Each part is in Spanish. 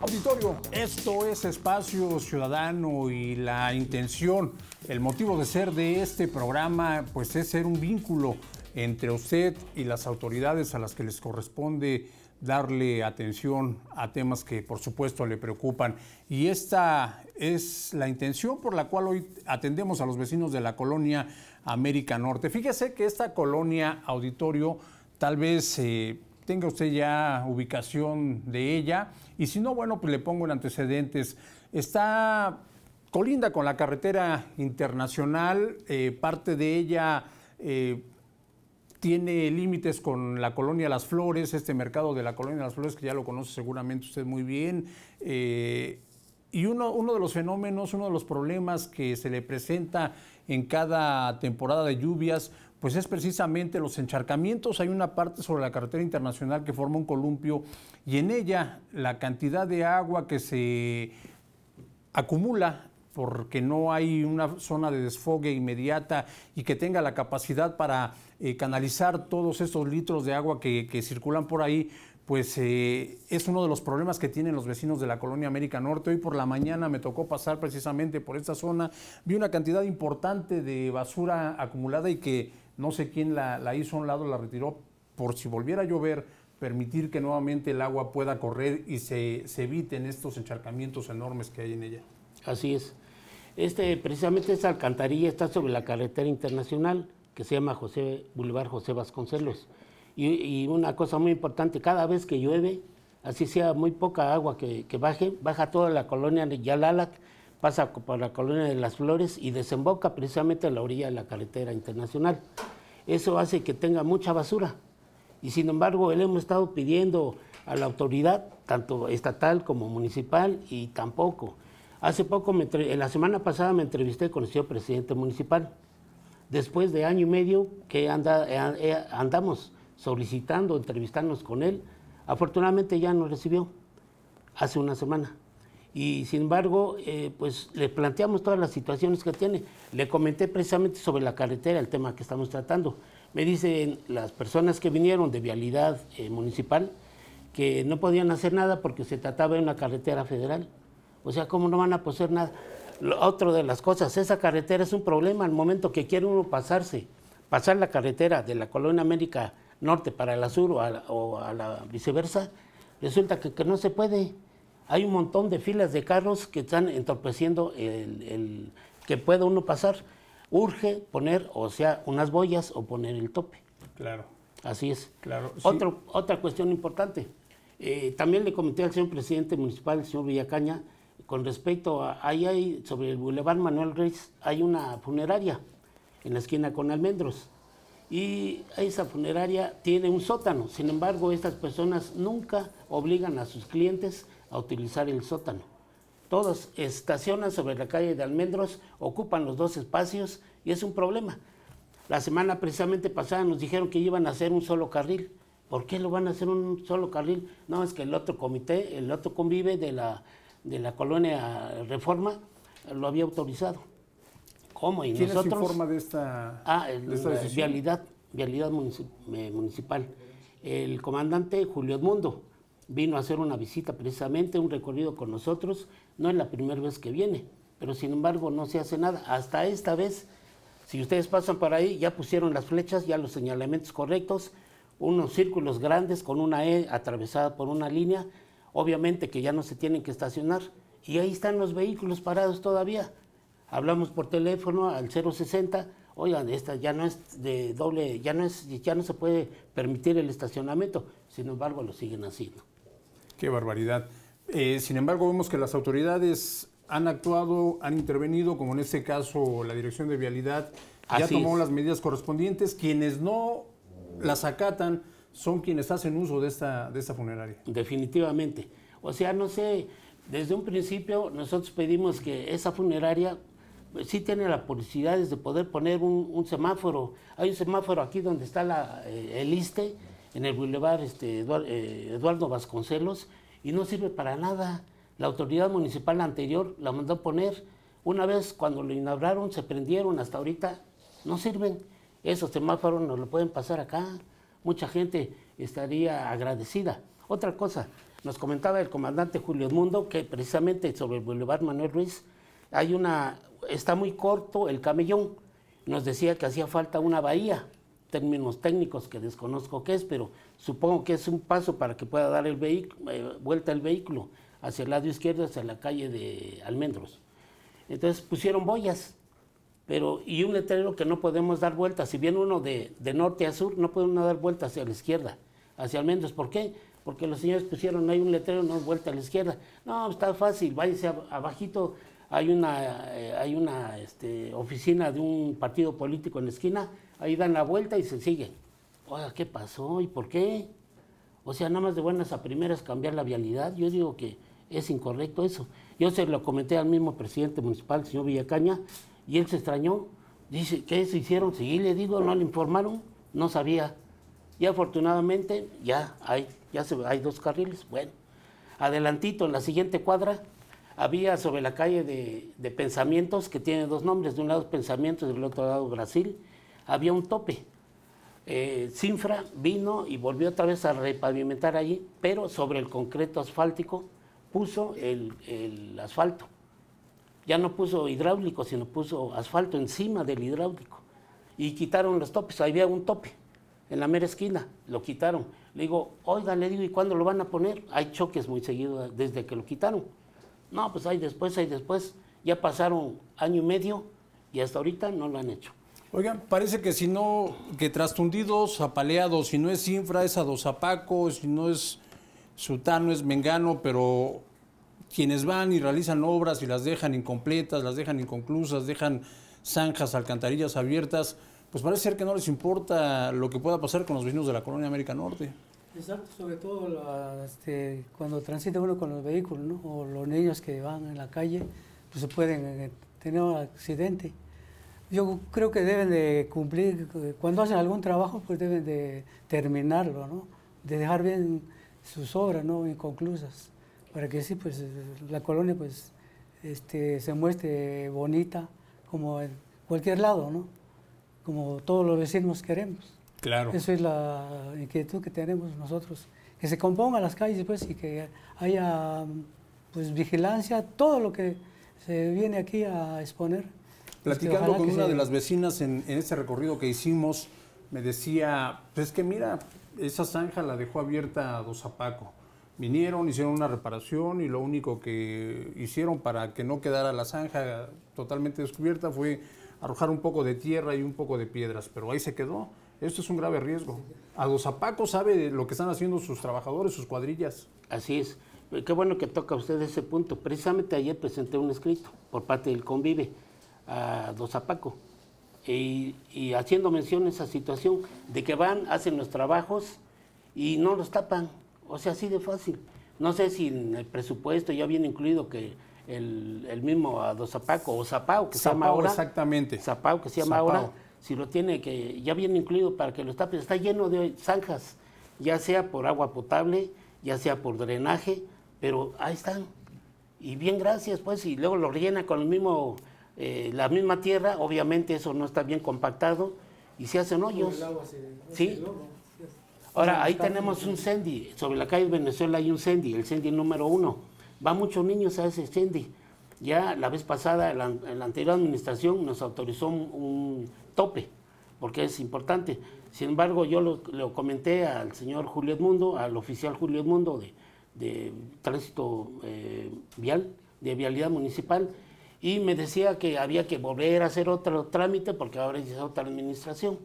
Auditorio, esto es Espacio Ciudadano y la intención, el motivo de ser de este programa, pues es ser un vínculo entre usted y las autoridades a las que les corresponde darle atención a temas que por supuesto le preocupan. Y esta es la intención por la cual hoy atendemos a los vecinos de la colonia América Norte. Fíjese que esta colonia auditorio tal vez... Eh, tenga usted ya ubicación de ella y si no, bueno, pues le pongo en antecedentes. Está colinda con la carretera internacional, eh, parte de ella eh, tiene límites con la colonia Las Flores, este mercado de la colonia Las Flores que ya lo conoce seguramente usted muy bien. Eh, y uno, uno de los fenómenos, uno de los problemas que se le presenta en cada temporada de lluvias, pues es precisamente los encharcamientos. Hay una parte sobre la carretera internacional que forma un columpio y en ella la cantidad de agua que se acumula porque no hay una zona de desfogue inmediata y que tenga la capacidad para eh, canalizar todos estos litros de agua que, que circulan por ahí, pues eh, es uno de los problemas que tienen los vecinos de la colonia América Norte. Hoy por la mañana me tocó pasar precisamente por esta zona, vi una cantidad importante de basura acumulada y que no sé quién la, hizo a un lado, la retiró por si volviera a llover, permitir que nuevamente el agua pueda correr y se, eviten estos encharcamientos enormes que hay en ella. Así es. Este, precisamente esa alcantarilla está sobre la carretera internacional que se llama José, Boulevard José Vasconcelos. Y, una cosa muy importante, cada vez que llueve, así sea muy poca agua que, que baje, baja toda la colonia de Yalalac, pasa por la colonia de las Flores y desemboca precisamente a la orilla de la carretera internacional. Eso hace que tenga mucha basura. Y sin embargo, le hemos estado pidiendo a la autoridad, tanto estatal como municipal, y tampoco. Hace poco, en la semana pasada me entrevisté con el señor presidente municipal. Después de año y medio que eh, eh, andamos solicitando entrevistarnos con él. Afortunadamente ya nos recibió hace una semana. Y sin embargo, eh, pues le planteamos todas las situaciones que tiene. Le comenté precisamente sobre la carretera, el tema que estamos tratando. Me dicen las personas que vinieron de vialidad eh, municipal que no podían hacer nada porque se trataba de una carretera federal. O sea, ¿cómo no van a poseer nada? Lo, otro de las cosas, esa carretera es un problema al momento que quiere uno pasarse, pasar la carretera de la Colonia América norte para el sur o a la, viceversa, resulta que, no se puede. Hay un montón de filas de carros que están entorpeciendo el, que pueda uno pasar. Urge poner, o sea, unas boyas o poner el tope. Claro. Así es. Claro. Otro, Otra cuestión importante. Eh, también le comenté al señor presidente municipal, el señor Villacaña, con respecto a, ahí hay, sobre el Boulevard Manuel Reyes, hay una funeraria en la esquina con almendros y esa funeraria tiene un sótano. Sin embargo, estas personas nunca obligan a sus clientes a utilizar el sótano. Todos estacionan sobre la calle de Almendros, ocupan los dos espacios y es un problema. La semana precisamente pasada nos dijeron que iban a hacer un solo carril. ¿Por qué lo van a hacer un solo carril? No, es que el otro comité, el otro convive de la, de la colonia Reforma lo había autorizado. ¿Cómo? Y nosotros, de esta, ah, esta Vialidad, vialidad eh, municipal. El comandante Julio Edmundo vino a hacer una visita precisamente, un recorrido con nosotros. No es la primera vez que viene, pero sin embargo no se hace nada. Hasta esta vez, si ustedes pasan por ahí, ya pusieron las flechas, ya los señalamientos correctos, unos círculos grandes con una E atravesada por una línea, obviamente que ya no se tienen que estacionar. Y ahí están los vehículos parados todavía hablamos por teléfono al 060, oigan, esta ya no es de doble, ya no es, ya no se puede permitir el estacionamiento, sin embargo lo siguen haciendo. Qué barbaridad. Eh, sin embargo, vemos que las autoridades han actuado, han intervenido, como en este caso la Dirección de Vialidad ya tomó las medidas correspondientes. Quienes no las acatan son quienes hacen uso de esta, de esta funeraria. Definitivamente. O sea, no sé, desde un principio nosotros pedimos que esa funeraria sí tiene la publicidad de poder poner un, semáforo. Hay un semáforo aquí donde está eh, el ISTE, en el Boulevard este, eh, Eduardo Vasconcelos, y no sirve para nada. La autoridad municipal anterior la mandó a poner. Una vez cuando lo inauguraron, se prendieron, hasta ahorita no sirven. Esos semáforos nos lo pueden pasar acá. Mucha gente estaría agradecida. Otra cosa, nos comentaba el comandante Julio Edmundo que precisamente sobre el Boulevard Manuel Ruiz hay una está muy corto el camellón. Nos decía que hacía falta una bahía, términos técnicos que desconozco qué es, pero supongo que es un paso para que pueda dar eh, vuelta el vehículo hacia el lado izquierdo, hacia la calle de Almendros. Entonces pusieron boyas, pero y un letrero que no podemos dar vuelta, Si viene uno de, norte a sur, no puede dar vuelta hacia la izquierda, hacia Almendros. ¿Por qué? Porque los señores pusieron, no hay un letrero, no vuelta a la izquierda. No, está fácil, váyase abajito hay una, eh, hay una este, oficina de un partido político en la esquina, ahí dan la vuelta y se siguen. Oiga, ¿qué pasó y por qué? O sea, nada más de buenas a primeras cambiar la vialidad. Yo digo que es incorrecto eso. Yo se lo comenté al mismo presidente municipal, el señor Villacaña, y él se extrañó. Dice, ¿qué se hicieron? Sí, le digo, no le informaron, no sabía. Y afortunadamente ya hay, ya se, hay dos carriles. Bueno, adelantito, en la siguiente cuadra había sobre la calle de, Pensamientos, que tiene dos nombres, de un lado Pensamientos y del otro lado Brasil, había un tope. Eh, Sinfra vino y volvió otra vez a repavimentar allí, pero sobre el concreto asfáltico puso el, el asfalto. Ya no puso hidráulico, sino puso asfalto encima del hidráulico. Y quitaron los topes, había un tope en la mera esquina, lo quitaron. Le digo, oiga, le digo, ¿y cuándo lo van a poner? Hay choques muy seguidos desde que lo quitaron. No, pues hay después, hay después. Ya pasaron año y medio y hasta ahorita no lo han hecho. Oigan, parece que si no, que trastundidos, apaleados, si no es Infra, es Adozapaco, si no es Sutano, es Mengano, pero quienes van y realizan obras y las dejan incompletas, las dejan inconclusas, dejan zanjas, alcantarillas abiertas, pues parece ser que no les importa lo que pueda pasar con los vecinos de la colonia América Norte. Exacto, sobre todo este, cuando transita uno con los vehículos, o los niños que van en la calle, pues se pueden eh, tener un accidente. Yo creo que deben de cumplir, eh, cuando hacen algún trabajo, pues deben de terminarlo, de dejar bien sus obras ¿no? inconclusas, para que sí, pues la colonia pues, este, se muestre bonita, como en cualquier lado, ¿no? como todos los vecinos queremos. Claro. Esa es la inquietud que tenemos nosotros. Que se compongan las calles pues, y que haya pues, vigilancia, todo lo que se viene aquí a exponer. Platicando con una de las vecinas en, en este recorrido que hicimos, me decía, pues que mira, esa zanja la dejó abierta a Dos Zapaco. Vinieron, hicieron una reparación y lo único que hicieron para que no quedara la zanja totalmente descubierta fue arrojar un poco de tierra y un poco de piedras, pero ahí se quedó. Esto es un grave riesgo. A los zapacos sabe lo que están haciendo sus trabajadores, sus cuadrillas. Así es. Qué bueno que toca usted ese punto. Precisamente ayer presenté un escrito por parte del Convive a los zapacos y, haciendo mención a esa situación de que van, hacen los trabajos y no los tapan. O sea, así de fácil. No sé si en el presupuesto ya viene incluido que el, mismo a Dos zapacos o zapao que se llama ahora. Exactamente. Zapao que se llama ahora si lo tiene que ya viene incluido para que lo pero está lleno de zanjas, ya sea por agua potable, ya sea por drenaje, pero ahí están. Y bien, gracias, pues, y luego lo rellena con el mismo, eh, la misma tierra, obviamente eso no está bien compactado y se hacen hoyos. sí. Ahora, ahí tenemos un sendy, sobre la calle Venezuela hay un sendy, el sendi número uno. va muchos niños a ese sendi. Ya la vez pasada, la, anterior administración nos autorizó un tope, porque es importante. Sin embargo, yo lo, comenté al señor Julio Edmundo, al oficial Julio Edmundo de, tránsito eh, vial, de vialidad municipal, y me decía que había que volver a hacer otro trámite porque ahora es otra administración.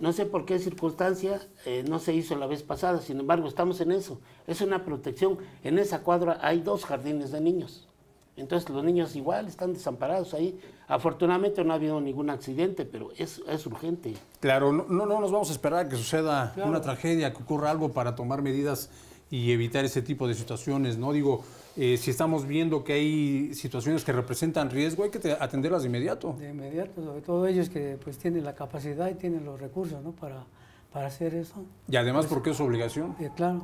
No sé por qué circunstancia eh, no se hizo la vez pasada, sin embargo estamos en eso. Es una protección. En esa cuadra hay dos jardines de niños. Entonces los niños igual están desamparados ahí. Afortunadamente no ha habido ningún accidente, pero es, urgente. Claro, no, nos vamos a esperar a que suceda una tragedia, que ocurra algo para tomar medidas y evitar ese tipo de situaciones, ¿no? Digo, eh, si estamos viendo que hay situaciones que representan riesgo, hay que atenderlas de inmediato. De inmediato, sobre todo ellos que pues tienen la capacidad y tienen los recursos, ¿no? Para, para hacer eso. Y además pues, porque es obligación. Eh, claro,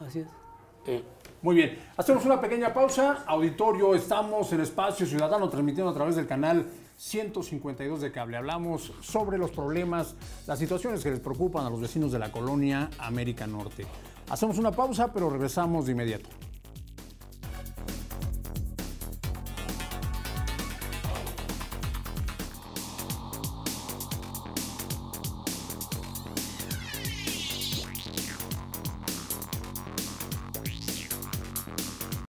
así es. Eh, muy bien, hacemos una pequeña pausa. Auditorio, estamos en Espacio Ciudadano transmitiendo a través del canal 152 de cable. Hablamos sobre los problemas, las situaciones que les preocupan a los vecinos de la colonia América Norte. Hacemos una pausa, pero regresamos de inmediato.